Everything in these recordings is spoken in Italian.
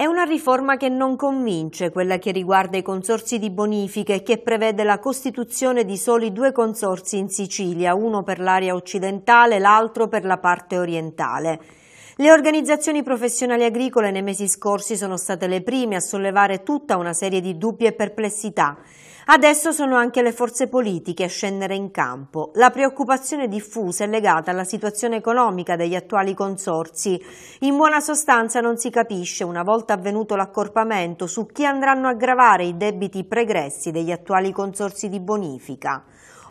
È una riforma che non convince, quella che riguarda i consorsi di bonifica e che prevede la costituzione di soli due consorsi in Sicilia, uno per l'area occidentale, e l'altro per la parte orientale. Le organizzazioni professionali agricole nei mesi scorsi sono state le prime a sollevare tutta una serie di dubbi e perplessità. Adesso sono anche le forze politiche a scendere in campo. La preoccupazione diffusa è legata alla situazione economica degli attuali consorzi. In buona sostanza non si capisce, una volta avvenuto l'accorpamento, su chi andranno a gravare i debiti pregressi degli attuali consorzi di bonifica.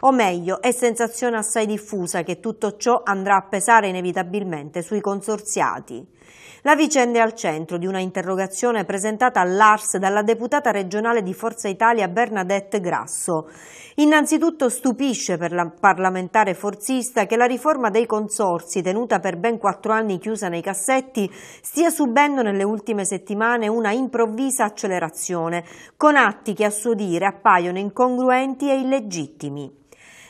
O meglio, è sensazione assai diffusa che tutto ciò andrà a pesare inevitabilmente sui consorziati. La vicenda è al centro di una interrogazione presentata all'ARS dalla deputata regionale di Forza Italia Bernadette Grasso. Innanzitutto stupisce per la parlamentare forzista che la riforma dei consorsi, tenuta per ben quattro anni chiusa nei cassetti, stia subendo nelle ultime settimane una improvvisa accelerazione, con atti che a suo dire appaiono incongruenti e illegittimi.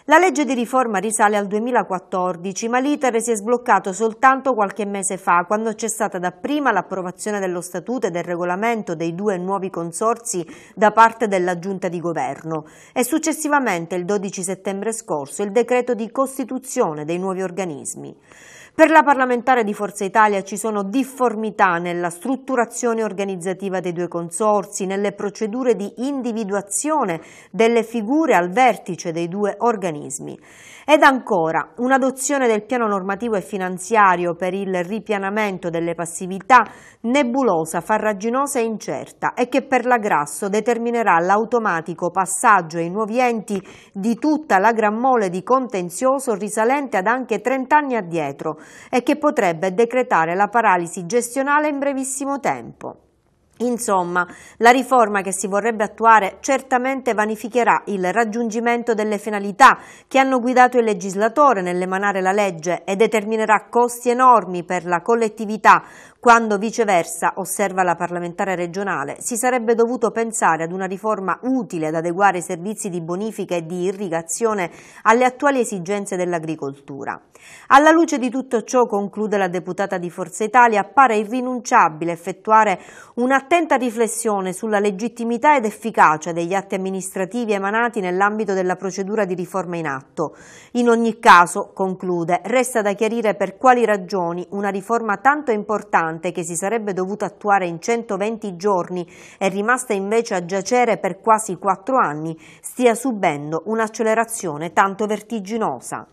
La legge di riforma risale al 2014, ma l'iter si è sbloccato soltanto qualche mese fa, quando c'è stata dapprima l'approvazione dello statuto e del regolamento dei due nuovi consorsi da parte della Giunta di Governo e successivamente il 12 settembre scorso il decreto di costituzione dei nuovi organismi. Per la parlamentare di Forza Italia ci sono difformità nella strutturazione organizzativa dei due consorsi, nelle procedure di individuazione delle figure al vertice dei due organismi. Ed ancora, un'adozione del piano normativo e finanziario per il ripianamento delle passività nebulosa, farraginosa e incerta e che per la Grasso determinerà l'automatico passaggio ai nuovi enti di tutta la gran mole di contenzioso risalente ad anche 30 anni addietro, e che potrebbe decretare la paralisi gestionale in brevissimo tempo. Insomma, la riforma che si vorrebbe attuare certamente vanificherà il raggiungimento delle finalità che hanno guidato il legislatore nell'emanare la legge e determinerà costi enormi per la collettività, quando viceversa, osserva la parlamentare regionale, si sarebbe dovuto pensare ad una riforma utile ad adeguare i servizi di bonifica e di irrigazione alle attuali esigenze dell'agricoltura. Alla luce di tutto ciò, conclude la deputata di Forza Italia, appare irrinunciabile effettuare un'attività un'attenta riflessione sulla legittimità ed efficacia degli atti amministrativi emanati nell'ambito della procedura di riforma in atto. In ogni caso, conclude, resta da chiarire per quali ragioni una riforma tanto importante che si sarebbe dovuta attuare in 120 giorni e rimasta invece a giacere per quasi quattro anni stia subendo un'accelerazione tanto vertiginosa.